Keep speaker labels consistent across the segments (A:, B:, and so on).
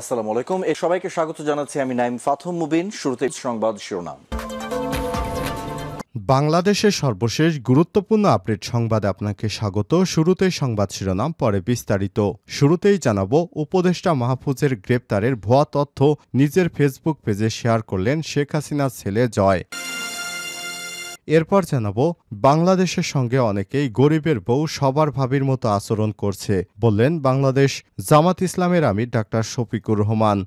A: আসসালামু আলাইকুম এ সবাইকে স্বাগত জানাচ্ছি আমি নাইম ফাথম মুবিন শুরুতে সংবাদ শিরোনাম বাংলাদেশের সর্বশেষ গুরুত্বপূর্ণ আপডেট সংবাদে আপনাকে স্বাগত শুরুতেই সংবাদ শিরোনাম পরে বিস্তারিত শুরুতেই জানাব উপদেষ্টা মাহফুজের গ্রেপ্তারের ভুয়া তথ্য নিজের ফেসবুক পেজে শেয়ার করলেন শেখ হাসিনার ছেলে জয় এরপর জানাবো বাংলাদেশের সঙ্গে অনেকেই গরিবের বউ সবার ভাবির মতো আচরণ করছে বললেন বাংলাদেশ জামাত ইসলামের আমির ডাক্তার শফিকুর রহমান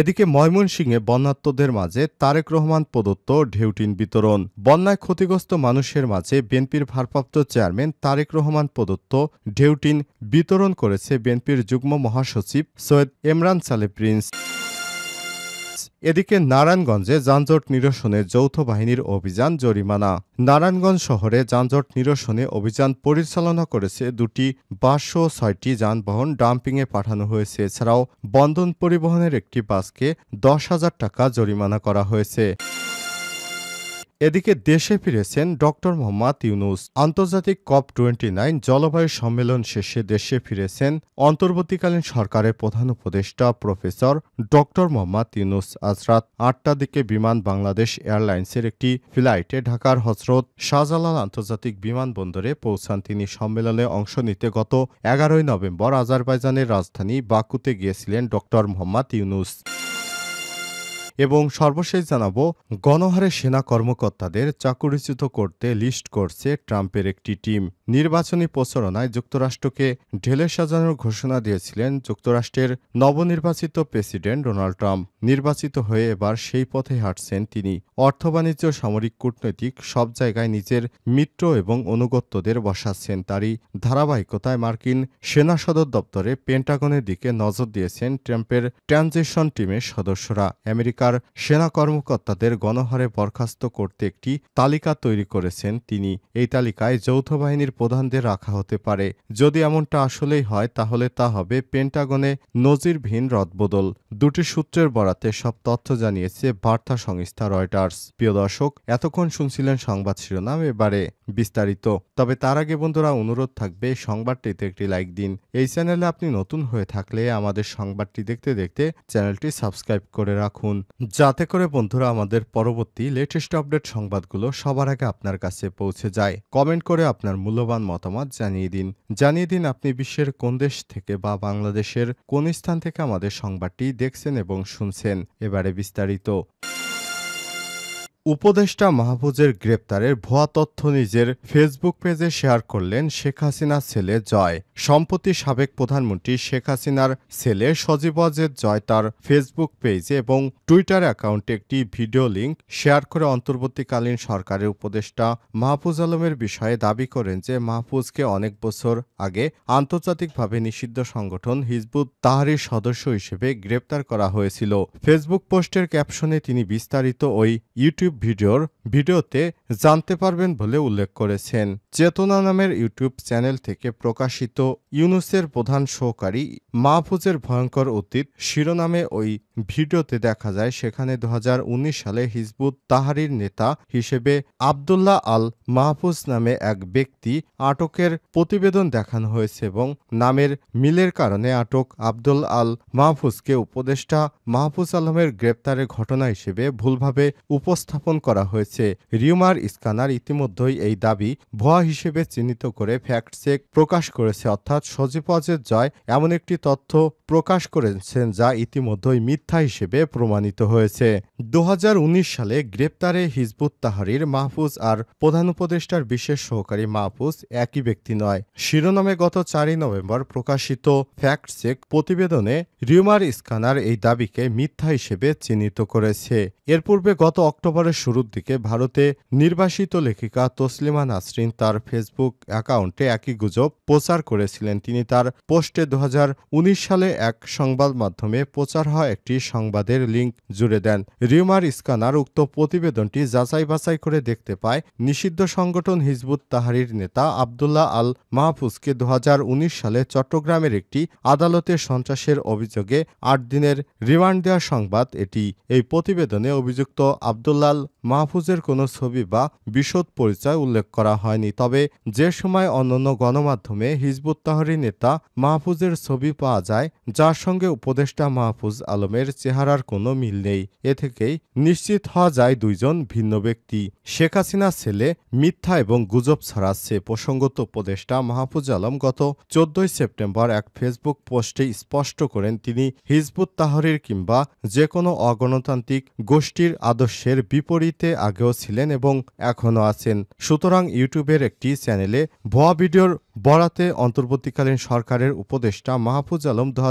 A: এদিকে ময়মনসিংহে বন্যাত্মদের মাঝে তারেক রহমান প্রদত্ত ঢেউটিন বিতরণ বন্যায় ক্ষতিগ্রস্ত মানুষের মাঝে বিএনপির ভারপ্রাপ্ত চেয়ারম্যান তারেক রহমান প্রদত্ত ঢেউটিন বিতরণ করেছে বিএনপির যুগ্ম মহাসচিব সৈয়দ এমরান সালে প্রিন্স এদিকে নারায়ণগঞ্জে যানজট নিরসনে যৌথ বাহিনীর অভিযান জরিমানা নারায়ণগঞ্জ শহরে যানজট নিরসনে অভিযান পরিচালনা করেছে দুটি ও ছয়টি যানবাহন ডাম্পিংয়ে পাঠানো হয়েছে এছাড়াও বন্ধন পরিবহনের একটি বাসকে দশ হাজার টাকা জরিমানা করা হয়েছে এদিকে দেশে ফিরেছেন ড মোহাম্মদ ইউনুস আন্তর্জাতিক কপ টোয়েন্টি নাইন জলবায়ু সম্মেলন শেষে দেশে ফিরেছেন অন্তর্বর্তীকালীন সরকারের প্রধান উপদেষ্টা প্রফেসর ড মোহাম্মদ ইউনুস আজ রাত আটটার দিকে বিমান বাংলাদেশ এয়ারলাইন্সের একটি ফ্লাইটে ঢাকার হজরত শাহজালাল আন্তর্জাতিক বিমানবন্দরে পৌঁছান তিনি সম্মেলনে অংশ নিতে গত এগারোই নভেম্বর আজারবাইজানের রাজধানী বাকুতে গিয়েছিলেন ড মোহাম্মদ ইউনুস এবং সর্বশেষ জানাবো গণহারে সেনা কর্মকর্তাদের চাকরিচ্যুত করতে লিস্ট করছে ট্রাম্পের একটি টিম নির্বাচনী প্রচারণায় যুক্তরাষ্ট্রকে ঢেলে সাজানোর ঘোষণা দিয়েছিলেন যুক্তরাষ্ট্রের নবনির্বাচিত প্রেসিডেন্ট ডোনাল্ড ট্রাম্প নির্বাচিত হয়ে এবার সেই পথে হাঁটছেন তিনি অর্থ বাণিজ্য সামরিক কূটনৈতিক সব জায়গায় নিজের মিত্র এবং অনুগত্যদের বসাচ্ছেন তারই ধারাবাহিকতায় মার্কিন সেনা সদর দপ্তরে পেন্টাগনের দিকে নজর দিয়েছেন ট্রাম্পের ট্রানজিশন টিমের সদস্যরা আমেরিকার সেনা কর্মকর্তাদের গণহারে বরখাস্ত করতে একটি তালিকা তৈরি করেছেন তিনি এই তালিকায় যৌথ বাহিনীর প্রধানদের রাখা হতে পারে যদি এমনটা আসলেই হয় তাহলে তা হবে পেন্টাগনে নজিরবিহীন রদবদল দুটি সূত্রের বরাতে সব তথ্য জানিয়েছে বার্তা সংস্থা রয়টার্স প্রিয় দর্শক এতক্ষণ শুনছিলেন সংবাদ শিরোনাম এবারে বিস্তারিত তবে তার আগে বন্ধুরা অনুরোধ থাকবে সংবাদটিতে একটি লাইক দিন এই চ্যানেলে আপনি নতুন হয়ে থাকলে আমাদের সংবাদটি দেখতে দেখতে চ্যানেলটি সাবস্ক্রাইব করে রাখুন যাতে করে বন্ধুরা আমাদের পরবর্তী লেটেস্ট আপডেট সংবাদগুলো সবার আগে আপনার কাছে পৌঁছে যায় কমেন্ট করে আপনার মূল্যবান মূল্যবান মতামত জানিয়ে দিন জানিয়ে দিন আপনি বিশ্বের কোন দেশ থেকে বা বাংলাদেশের কোন স্থান থেকে আমাদের সংবাদটি দেখছেন এবং শুনছেন এবারে বিস্তারিত উপদেষ্টা মাহফুজের গ্রেপ্তারের ভুয়া তথ্য নিজের ফেসবুক পেজে শেয়ার করলেন শেখ হাসিনার ছেলে জয় সম্প্রতি সাবেক প্রধানমন্ত্রী শেখ হাসিনার ছেলে সজীব ওয়াজেদ জয় তার ফেসবুক পেজে এবং টুইটার অ্যাকাউন্টে একটি ভিডিও লিঙ্ক শেয়ার করে অন্তর্বর্তীকালীন সরকারের উপদেষ্টা মাহফুজ আলমের বিষয়ে দাবি করেন যে মাহফুজকে অনেক বছর আগে আন্তর্জাতিকভাবে নিষিদ্ধ সংগঠন হিজবুত তাহারির সদস্য হিসেবে গ্রেপ্তার করা হয়েছিল ফেসবুক পোস্টের ক্যাপশনে তিনি বিস্তারিত ওই ইউটিউব ভিডিওর ভিডিওতে জানতে পারবেন বলে উল্লেখ করেছেন চেতনা নামের ইউটিউব চ্যানেল থেকে প্রকাশিত ইউনুসের প্রধান সহকারী মাহফুজের ভয়ঙ্কর অতীত শিরোনামে ওই ভিডিওতে দেখা যায় সেখানে দু সালে হিজবুত তাহারির নেতা হিসেবে আবদুল্লাহ আল মাহফুজ নামে এক ব্যক্তি আটকের প্রতিবেদন দেখানো হয়েছে এবং নামের মিলের কারণে আটক আবদুল আল মাহফুজকে উপদেষ্টা মাহফুজ আলমের গ্রেপ্তারের ঘটনা হিসেবে ভুলভাবে উপস্থাপন করা হয়েছে রিউমার স্কানার ইতিমধ্যেই এই দাবি ভুয়া হিসেবে চিহ্নিত করে ফ্যাক্ট চেক প্রকাশ করেছে অর্থাৎ সজীব ওয়াজের জয় এমন একটি তথ্য প্রকাশ করেছেন যা ইতিমধ্যেই মিথ্যা হিসেবে প্রমাণিত হয়েছে দু সালে গ্রেপ্তারে হিজবুত তাহারির মাহফুজ আর প্রধান উপদেষ্টার বিশেষ সহকারী মাহফুজ একই ব্যক্তি নয় শিরোনামে গত চারই নভেম্বর প্রকাশিত ফ্যাক্ট চেক প্রতিবেদনে রিউমার স্কানার এই দাবিকে মিথ্যা হিসেবে চিহ্নিত করেছে এর পূর্বে গত অক্টোবরের শুরুর দিকে ভারতে নির্বাসিত লেখিকা তসলিমা নাসরিন তার ফেসবুক অ্যাকাউন্টে একই গুজব প্রচার করে করেছিলেন তিনি তার পোস্টে দু সালে এক সংবাদ মাধ্যমে প্রচার হওয়া একটি সংবাদের লিঙ্ক জুড়ে দেন রিউমার ইস্কানার উক্ত প্রতিবেদনটি যাচাই বাছাই করে দেখতে পায় নিষিদ্ধ সংগঠন হিজবুত তাহারির নেতা আবদুল্লাহ আল মাহফুজকে দু সালে চট্টগ্রামের একটি আদালতে সন্ত্রাসের অভিযোগে আট দিনের রিমান্ড দেওয়া সংবাদ এটি এই প্রতিবেদনে অভিযুক্ত আবদুল্লাল মাহফুজের কোনো ছবি বা বিশদ পরিচয় উল্লেখ করা হয়নি তবে যে সময় অন্যান্য গণমাধ্যমে হিজবুত প্রত্যাহারী নেতা মাহফুজের ছবি পাওয়া যায় যার সঙ্গে উপদেষ্টা মাহফুজ আলমের চেহারার কোনো মিল নেই এ থেকেই নিশ্চিত হওয়া যায় দুইজন ভিন্ন ব্যক্তি শেখ হাসিনার ছেলে মিথ্যা এবং গুজব ছড়াচ্ছে প্রসঙ্গত উপদেষ্টা মাহফুজ আলম গত চোদ্দই সেপ্টেম্বর এক ফেসবুক পোস্টে স্পষ্ট করেন তিনি হিজবুত তাহরির কিংবা যে কোনো অগণতান্ত্রিক গোষ্ঠীর আদর্শের বিপরীতে আগেও ছিলেন এবং এখনও আছেন সুতরাং ইউটিউবের একটি চ্যানেলে ভুয়া ভিডিওর বরাতে অন্তর্বর্তীকালীন সরকারের উপদেষ্টা মাহফুজ আলম দু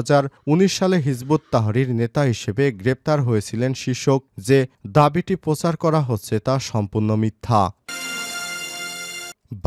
A: সালে হিজবুত তাহরির নেতা হিসেবে গ্রেপ্তার হয়েছিলেন শীর্ষক যে দাবিটি প্রচার করা হচ্ছে তা সম্পূর্ণ মিথ্যা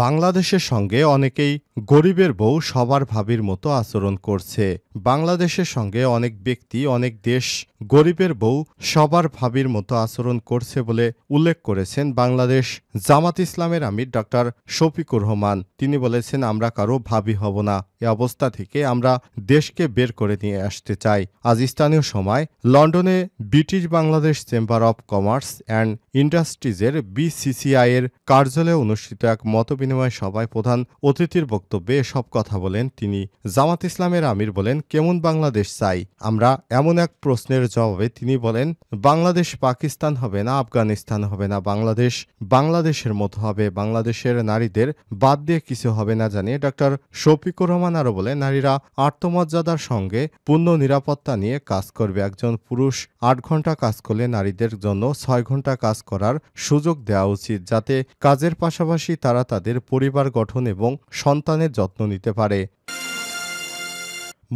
A: বাংলাদেশের সঙ্গে অনেকেই গরিবের বউ সবার ভাবির মতো আচরণ করছে বাংলাদেশের সঙ্গে অনেক ব্যক্তি অনেক দেশ গরিবের বউ সবার ভাবির মতো আচরণ করছে বলে উল্লেখ করেছেন বাংলাদেশ জামাত ইসলামের আমির ডক্টর শফিকুর রহমান তিনি বলেছেন আমরা কারো ভাবি হব না এ অবস্থা থেকে আমরা দেশকে বের করে নিয়ে আসতে চাই আজ স্থানীয় সময় লন্ডনে British Bangladesh chamber of commerce and ইন্ডাস্ট্রিজের বিসিসিআই এর কার্যালয়ে অনুষ্ঠিত এক মতবিনিময় সভায় প্রধান অতিথির বক্তব্যে সব কথা বলেন তিনি জামাত ইসলামের আমির বলেন কেমন বাংলাদেশ চাই আমরা এমন এক প্রশ্নের জবাবে তিনি বলেন বাংলাদেশ পাকিস্তান হবে না আফগানিস্তান হবে না বাংলাদেশ বাংলাদেশের মতো হবে বাংলাদেশের নারীদের বাদ দিয়ে কিছু হবে না জানিয়ে ডক্টর শফিকুর রহমান আরও বলেন নারীরা আত্মমর্যাদার সঙ্গে পূর্ণ নিরাপত্তা নিয়ে কাজ করবে একজন পুরুষ আট ঘন্টা কাজ করলে নারীদের জন্য ছয় ঘন্টা কাজ করার সুযোগ দেওয়া উচিত যাতে কাজের পাশাপাশি তারা তাদের পরিবার গঠন এবং সন্তানের যত্ন নিতে পারে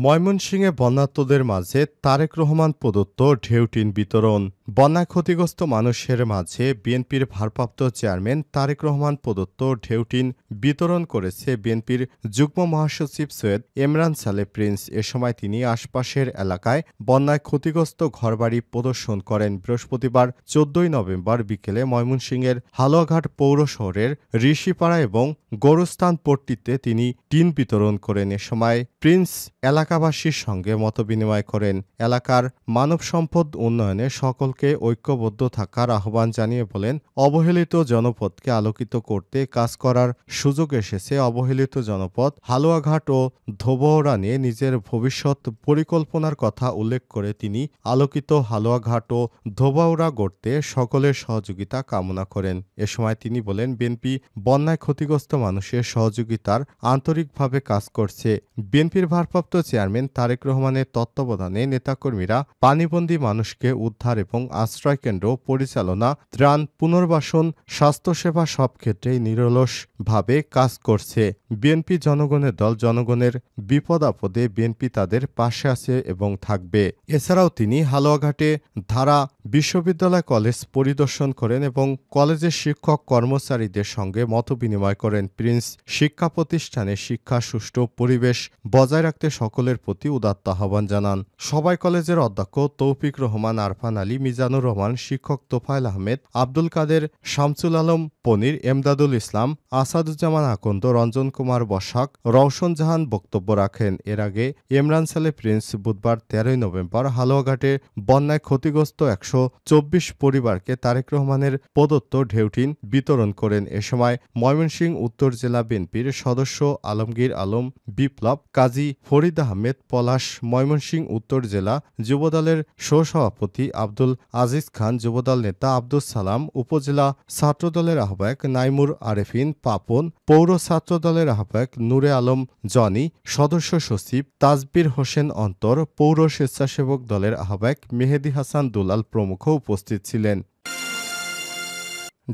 A: ময়মনসিংহে বন্যাত্মদের মাঝে তারেক রহমান প্রদত্ত ঢেউটিন বিতরণ বন্যা ক্ষতিগ্রস্ত মানুষের মাঝে বিএনপির ভারপ্রাপ্ত চেয়ারম্যান তারেক রহমান প্রদত্ত ঢেউটিন বিতরণ করেছে বিএনপির যুগ্ম মহাসচিব সৈয়দ ইমরান সালে প্রিন্স এ সময় তিনি আশপাশের এলাকায় বন্যায় ক্ষতিগ্রস্ত ঘরবাড়ি প্রদর্শন করেন বৃহস্পতিবার চোদ্দই নভেম্বর বিকেলে ময়মনসিংহের হালুয়াঘাট পৌর শহরের ঋষিপাড়া এবং গোরস্থান পট্টিতে তিনি টিন বিতরণ করেন এ সময় প্রিন্স এলাকাবাসীর সঙ্গে মতবিনিময় করেন এলাকার মানব সম্পদ উন্নয়নে সকল সকলকে ঐক্যবদ্ধ থাকার আহ্বান জানিয়ে বলেন অবহেলিত জনপদকে আলোকিত করতে কাজ করার সুযোগ এসেছে অবহেলিত জনপদ হালুয়াঘাট ও ধোবহরা নিয়ে নিজের ভবিষ্যৎ পরিকল্পনার কথা উল্লেখ করে তিনি আলোকিত হালুয়াঘাট ও ধোবাউরা গড়তে সকলের সহযোগিতা কামনা করেন এ সময় তিনি বলেন বিএনপি বন্যায় ক্ষতিগ্রস্ত মানুষের সহযোগিতার আন্তরিকভাবে কাজ করছে বিএনপির ভারপ্রাপ্ত চেয়ারম্যান তারেক রহমানের তত্ত্বাবধানে নেতাকর্মীরা পানিবন্দী মানুষকে উদ্ধার এবং আশ্রয় কেন্দ্র পরিচালনা ত্রাণ পুনর্বাসন স্বাস্থ্যসেবা সব ক্ষেত্রেই নিরলসভাবে কাজ করছে বিএনপি জনগণের দল জনগণের বিপদ আপদে বিএনপি তাদের পাশে আছে এবং থাকবে এছাড়াও তিনি হালুয়াঘাটে ধারা বিশ্ববিদ্যালয় কলেজ পরিদর্শন করেন এবং কলেজের শিক্ষক কর্মচারীদের সঙ্গে মতবিনিময় করেন প্রিন্স শিক্ষা প্রতিষ্ঠানে শিক্ষা সুষ্ঠু পরিবেশ বজায় রাখতে সকলের প্রতি উদাত্ত আহ্বান জানান সবাই কলেজের অধ্যক্ষ তৌফিক রহমান আরফান আলী মিজানুর রহমান শিক্ষক তোফায়েল আহমেদ আব্দুল কাদের শামসুল আলম পনির এমদাদুল ইসলাম আসাদুজ্জামান আকন্দ রঞ্জন কুমার বসাক রওশন জাহান বক্তব্য রাখেন এর আগে ইমরান সালে প্রিন্স বুধবার তেরোই নভেম্বর হালুয়াঘাটে বন্যায় ক্ষতিগ্রস্ত একশো চব্বিশ পরিবারকে তারেক রহমানের প্রদত্ত ঢেউটিন বিতরণ করেন এ সময় ময়মনসিংহ উত্তর জেলা বিএনপির সদস্য আলমগীর আলম বিপ্লব কাজী ফরিদ আহমেদ পলাশ ময়মনসিংহ উত্তর জেলা যুবদলের সহসভাপতি আব্দুল আজিজ খান যুবদল নেতা আব্দুল সালাম উপজেলা ছাত্রদলের আহ্বায়ক নাইমুর আরেফিন পাপন পৌর ছাত্রদলের আহ্বায়ক নূরে আলম জনি সদস্য সচিব তাজবির হোসেন অন্তর পৌর স্বেচ্ছাসেবক দলের আহ্বায়ক মেহেদি হাসান দুলাল প্রমুখ উপস্থিত ছিলেন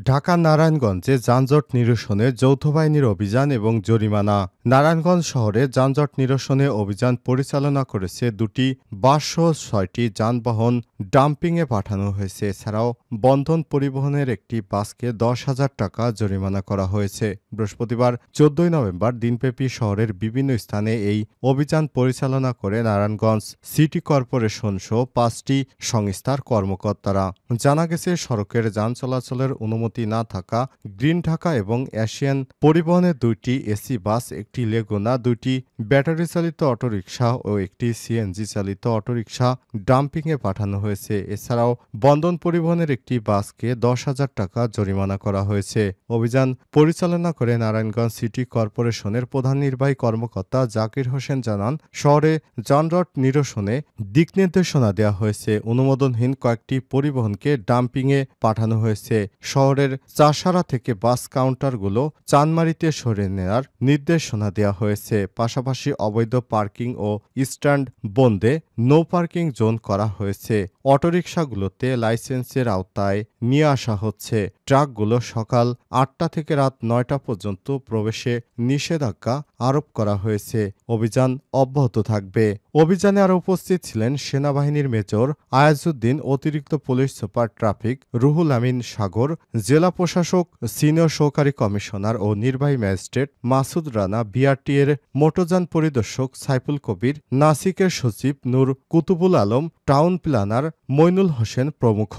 A: ঢাকা নারায়ণগঞ্জে যানজট নিরসনে যৌথ বাহিনীর অভিযান এবং জরিমানা নারায়ণগঞ্জ শহরে যানজট নিরসনে অভিযান পরিচালনা করেছে দুটি বাসসহ ছয়টি যানবাহন ডাম্পিংয়ে পাঠানো হয়েছে এছাড়াও বন্ধন পরিবহনের একটি বাসকে দশ হাজার টাকা জরিমানা করা হয়েছে বৃহস্পতিবার চোদ্দই নভেম্বর দিনব্যাপী শহরের বিভিন্ন স্থানে এই অভিযান পরিচালনা করে নারায়ণগঞ্জ সিটি কর্পোরেশন সহ পাঁচটি সংস্থার কর্মকর্তারা জানা গেছে সড়কের যান চলাচলের অনুমতি অনুমতি না থাকা গ্রিন ঢাকা এবং এশিয়ান পরিবহনের দুইটি এসি বাস একটি লেগুনা দুইটি ব্যাটারি চালিত অটোরিকশা ও একটি সিএনজি চালিত অটোরিকশা ডাম্পিংয়ে পাঠানো হয়েছে এছাড়াও বন্ধন পরিবহনের একটি বাসকে দশ হাজার টাকা জরিমানা করা হয়েছে অভিযান পরিচালনা করে নারায়ণগঞ্জ সিটি কর্পোরেশনের প্রধান নির্বাহী কর্মকর্তা জাকির হোসেন জানান শহরে যানজট নিরসনে দিক নির্দেশনা দেওয়া হয়েছে অনুমোদনহীন কয়েকটি পরিবহনকে ডাম্পিংয়ে পাঠানো হয়েছে শহর শহরের চাষারা থেকে বাস কাউন্টারগুলো চানমারিতে সরে নেওয়ার নির্দেশনা দেওয়া হয়েছে পাশাপাশি অবৈধ পার্কিং ও স্ট্যান্ড বন্দে নো পার্কিং জোন করা হয়েছে অটোরিকশাগুলোতে লাইসেন্সের আওতায় নিয়ে আসা হচ্ছে ট্রাকগুলো সকাল আটটা থেকে রাত নয়টা পর্যন্ত প্রবেশে নিষেধাজ্ঞা আরোপ করা হয়েছে অভিযান অব্যাহত থাকবে অভিযানে আরও উপস্থিত ছিলেন সেনাবাহিনীর মেজর আয়াজুদ্দিন অতিরিক্ত police super traffic Ruhul Amin Sagar জেলা প্রশাসক সিনিয়র সহকারী কমিশনার ও নির্বাহী ম্যাজিস্ট্রেট মাসুদ রানা বিআরটি এর মোটরযান পরিদর্শক সাইফুল কবির নাসিকের সচিব নূর কুতুবুল আলম টাউন প্ল্যানার মইনুল হোসেন প্রমুখ